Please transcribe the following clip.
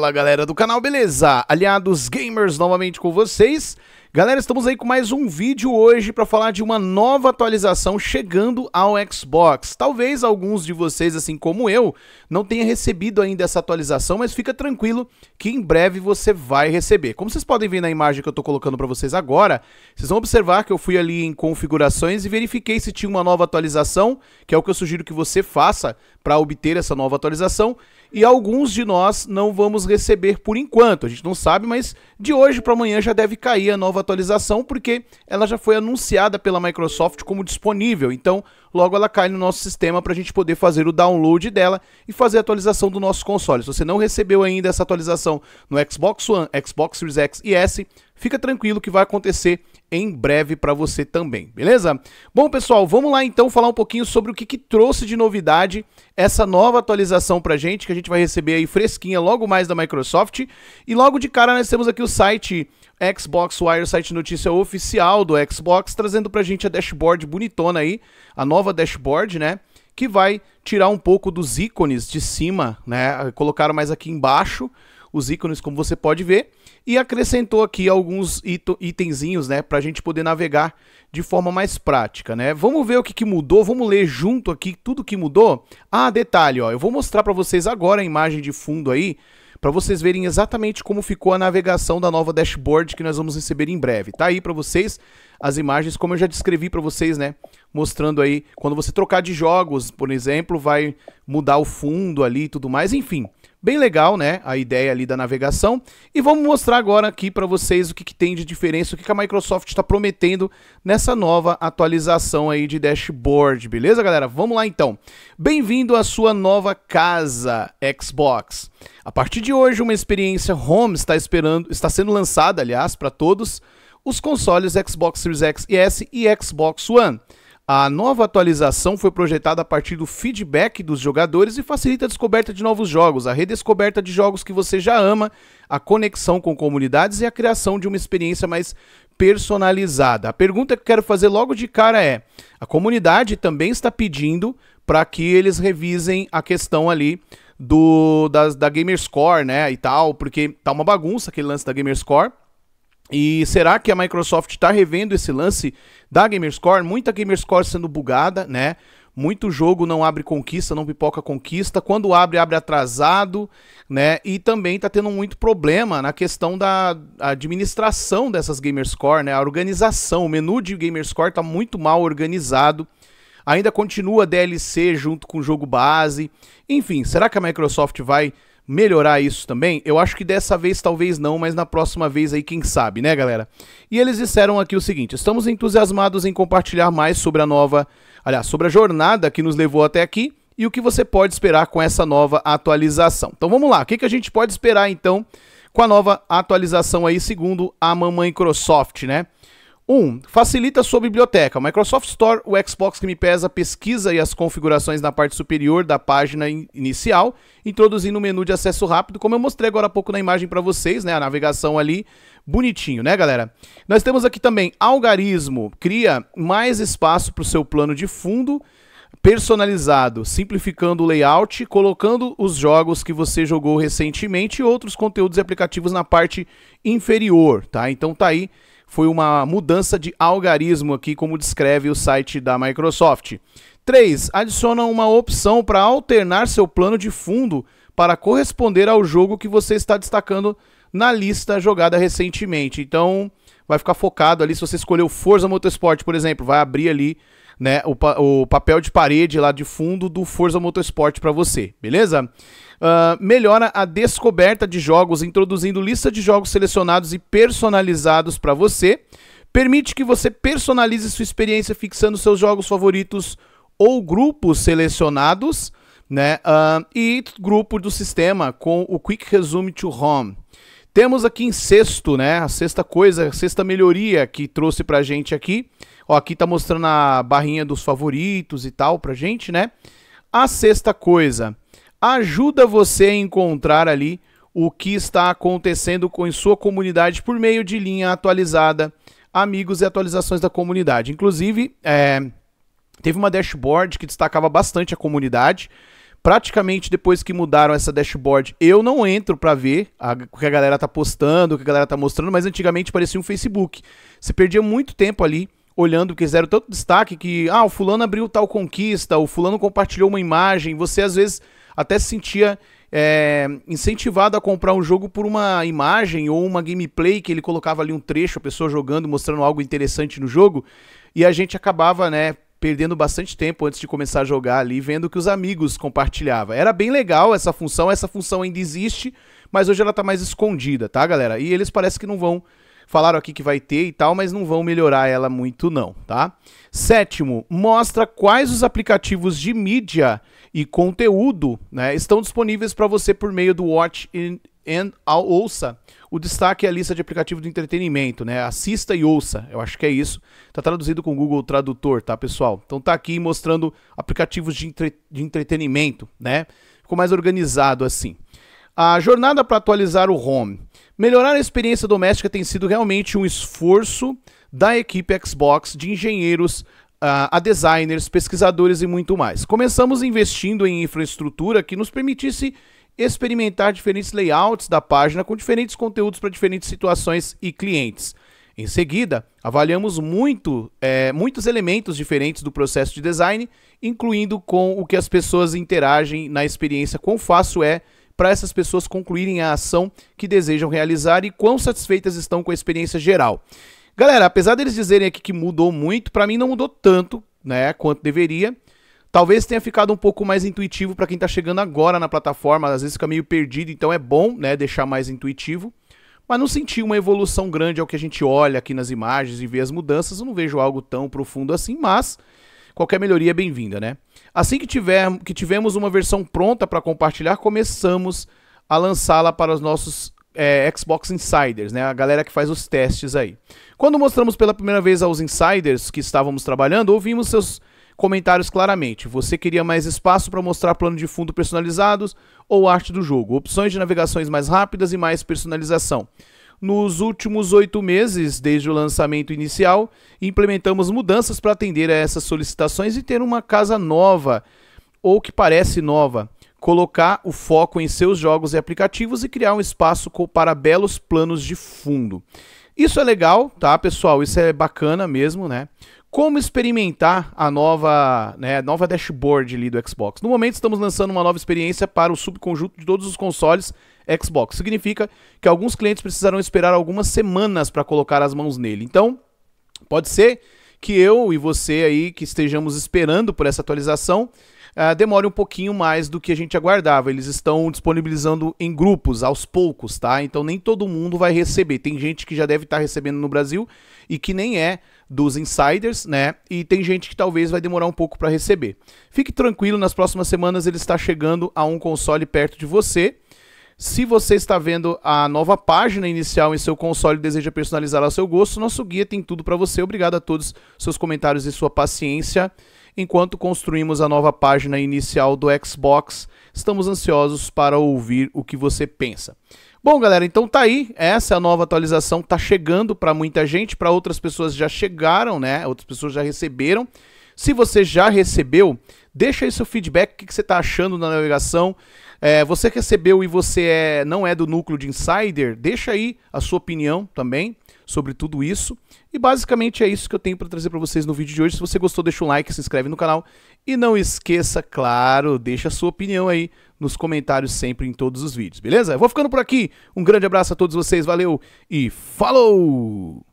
Fala galera do canal, beleza? Aliados Gamers novamente com vocês. Galera, estamos aí com mais um vídeo hoje para falar de uma nova atualização chegando ao Xbox. Talvez alguns de vocês, assim como eu, não tenha recebido ainda essa atualização, mas fica tranquilo que em breve você vai receber. Como vocês podem ver na imagem que eu estou colocando para vocês agora, vocês vão observar que eu fui ali em configurações e verifiquei se tinha uma nova atualização, que é o que eu sugiro que você faça para obter essa nova atualização, e alguns de nós não vamos receber por enquanto. A gente não sabe, mas de hoje para amanhã já deve cair a nova atualização, porque ela já foi anunciada pela Microsoft como disponível. Então, logo ela cai no nosso sistema para a gente poder fazer o download dela e fazer a atualização do nosso console. Se você não recebeu ainda essa atualização no Xbox One, Xbox Series X e S, fica tranquilo que vai acontecer em breve para você também, beleza? Bom, pessoal, vamos lá então falar um pouquinho sobre o que, que trouxe de novidade essa nova atualização para a gente, que a gente vai receber aí fresquinha logo mais da Microsoft. E logo de cara nós temos aqui o site Xbox Wire, site notícia oficial do Xbox, trazendo pra gente a dashboard bonitona aí, a nova dashboard, né? Que vai tirar um pouco dos ícones de cima, né? Colocaram mais aqui embaixo os ícones, como você pode ver, e acrescentou aqui alguns itenzinhos, né? Pra gente poder navegar de forma mais prática, né? Vamos ver o que, que mudou, vamos ler junto aqui tudo que mudou. Ah, detalhe, ó, eu vou mostrar para vocês agora a imagem de fundo aí, para vocês verem exatamente como ficou a navegação da nova dashboard que nós vamos receber em breve. Tá aí para vocês as imagens, como eu já descrevi para vocês, né? Mostrando aí, quando você trocar de jogos, por exemplo, vai mudar o fundo ali e tudo mais, enfim. Bem legal, né? A ideia ali da navegação. E vamos mostrar agora aqui para vocês o que, que, tem de diferença, o que, que a Microsoft está prometendo nessa nova atualização aí de dashboard, beleza, galera? Vamos lá então. Bem-vindo à sua nova casa, Xbox. A partir de hoje, uma experiência Home está esperando, está sendo lançada, aliás, para todos os consoles Xbox Series X e S e Xbox One. A nova atualização foi projetada a partir do feedback dos jogadores e facilita a descoberta de novos jogos, a redescoberta de jogos que você já ama, a conexão com comunidades e a criação de uma experiência mais personalizada. A pergunta que eu quero fazer logo de cara é: a comunidade também está pedindo para que eles revisem a questão ali do da, da Gamerscore, né, e tal, porque tá uma bagunça aquele lance da Gamerscore. E será que a Microsoft está revendo esse lance da Gamerscore? Muita Gamerscore sendo bugada, né? Muito jogo não abre conquista, não pipoca conquista. Quando abre, abre atrasado, né? E também está tendo muito problema na questão da administração dessas Gamerscore, né? A organização, o menu de Gamerscore está muito mal organizado. Ainda continua DLC junto com o jogo base. Enfim, será que a Microsoft vai melhorar isso também? Eu acho que dessa vez talvez não, mas na próxima vez aí quem sabe, né, galera? E eles disseram aqui o seguinte: "Estamos entusiasmados em compartilhar mais sobre a nova, aliás, sobre a jornada que nos levou até aqui e o que você pode esperar com essa nova atualização". Então vamos lá, o que que a gente pode esperar então com a nova atualização aí segundo a mamãe Microsoft, né? 1. Facilita sua biblioteca. O Microsoft Store, o Xbox Game Pass, a pesquisa e as configurações na parte superior da página in inicial, introduzindo o um menu de acesso rápido, como eu mostrei agora há pouco na imagem para vocês, né? A navegação ali, bonitinho, né, galera? Nós temos aqui também algarismo, cria mais espaço para o seu plano de fundo, personalizado, simplificando o layout, colocando os jogos que você jogou recentemente e outros conteúdos e aplicativos na parte inferior, tá? Então tá aí foi uma mudança de algarismo aqui, como descreve o site da Microsoft. 3. adiciona uma opção para alternar seu plano de fundo para corresponder ao jogo que você está destacando na lista jogada recentemente. Então, vai ficar focado ali. Se você escolheu Forza Motorsport, por exemplo, vai abrir ali né, o, pa o papel de parede lá de fundo do Forza Motorsport para você, beleza? Uh, melhora a descoberta de jogos introduzindo lista de jogos selecionados e personalizados para você. Permite que você personalize sua experiência fixando seus jogos favoritos ou grupos selecionados, né? Uh, e grupo do sistema com o Quick Resume to Home. Temos aqui em sexto, né? A sexta coisa, a sexta melhoria que trouxe pra gente aqui. Ó, aqui tá mostrando a barrinha dos favoritos e tal pra gente, né? A sexta coisa ajuda você a encontrar ali o que está acontecendo com sua comunidade por meio de linha atualizada, amigos e atualizações da comunidade. Inclusive, é, teve uma dashboard que destacava bastante a comunidade praticamente depois que mudaram essa dashboard, eu não entro para ver o que a galera tá postando, o que a galera tá mostrando, mas antigamente parecia um Facebook. Você perdia muito tempo ali olhando, porque fizeram tanto destaque que, ah, o fulano abriu tal conquista, o fulano compartilhou uma imagem, você às vezes até se sentia é, incentivado a comprar um jogo por uma imagem ou uma gameplay que ele colocava ali um trecho, a pessoa jogando, mostrando algo interessante no jogo, e a gente acabava, né, perdendo bastante tempo antes de começar a jogar ali, vendo que os amigos compartilhavam. Era bem legal essa função, essa função ainda existe, mas hoje ela tá mais escondida, tá, galera? E eles parece que não vão falaram aqui que vai ter e tal, mas não vão melhorar ela muito não, tá? Sétimo, mostra quais os aplicativos de mídia e conteúdo né, estão disponíveis para você por meio do Watch and ouça. O destaque é a lista de aplicativos de entretenimento, né? Assista e ouça, eu acho que é isso. Tá traduzido com o Google Tradutor, tá, pessoal? Então tá aqui mostrando aplicativos de, entre... de entretenimento, né? Ficou mais organizado assim. A jornada para atualizar o home. Melhorar a experiência doméstica tem sido realmente um esforço da equipe Xbox, de engenheiros, ah, a designers, pesquisadores e muito mais. Começamos investindo em infraestrutura que nos permitisse experimentar diferentes layouts da página com diferentes conteúdos para diferentes situações e clientes. Em seguida, avaliamos muito, é, muitos elementos diferentes do processo de design, incluindo com o que as pessoas interagem na experiência, quão fácil é para essas pessoas concluírem a ação que desejam realizar e quão satisfeitas estão com a experiência geral. Galera, apesar deles dizerem aqui que mudou muito, para mim não mudou tanto né, quanto deveria. Talvez tenha ficado um pouco mais intuitivo para quem está chegando agora na plataforma, às vezes fica meio perdido, então é bom, né, deixar mais intuitivo. Mas não senti uma evolução grande ao que a gente olha aqui nas imagens e vê as mudanças, eu não vejo algo tão profundo assim, mas qualquer melhoria é bem-vinda, né? Assim que, tiver, que tivemos uma versão pronta para compartilhar, começamos a lançá-la para os nossos é, Xbox Insiders, né? A galera que faz os testes aí. Quando mostramos pela primeira vez aos insiders que estávamos trabalhando, ouvimos seus Comentários claramente. Você queria mais espaço para mostrar plano de fundo personalizados ou arte do jogo? Opções de navegações mais rápidas e mais personalização. Nos últimos oito meses, desde o lançamento inicial, implementamos mudanças para atender a essas solicitações e ter uma casa nova, ou que parece nova. Colocar o foco em seus jogos e aplicativos e criar um espaço para belos planos de fundo. Isso é legal, tá, pessoal? Isso é bacana mesmo, né? como experimentar a nova, né, nova dashboard ali do Xbox. No momento estamos lançando uma nova experiência para o subconjunto de todos os consoles Xbox. Significa que alguns clientes precisarão esperar algumas semanas para colocar as mãos nele. Então, pode ser que eu e você aí que estejamos esperando por essa atualização ah, demore um pouquinho mais do que a gente aguardava. Eles estão disponibilizando em grupos, aos poucos, tá? Então nem todo mundo vai receber. Tem gente que já deve estar tá recebendo no Brasil e que nem é dos insiders, né? E tem gente que talvez vai demorar um pouco para receber. Fique tranquilo, nas próximas semanas ele está chegando a um console perto de você. Se você está vendo a nova página inicial em seu console e deseja personalizar ao seu gosto, nosso guia tem tudo para você. Obrigado a todos seus comentários e sua paciência. Enquanto construímos a nova página inicial do Xbox, estamos ansiosos para ouvir o que você pensa. Bom, galera, então tá aí. Essa é a nova atualização, tá chegando para muita gente, para outras pessoas já chegaram, né? Outras pessoas já receberam. Se você já recebeu, deixa aí seu feedback, o que você está achando na navegação. É, você recebeu e você é, não é do núcleo de insider, deixa aí a sua opinião também sobre tudo isso. E basicamente é isso que eu tenho para trazer para vocês no vídeo de hoje. Se você gostou, deixa um like, se inscreve no canal e não esqueça, claro, deixa a sua opinião aí nos comentários sempre em todos os vídeos, beleza? Eu vou ficando por aqui. Um grande abraço a todos vocês, valeu e falou!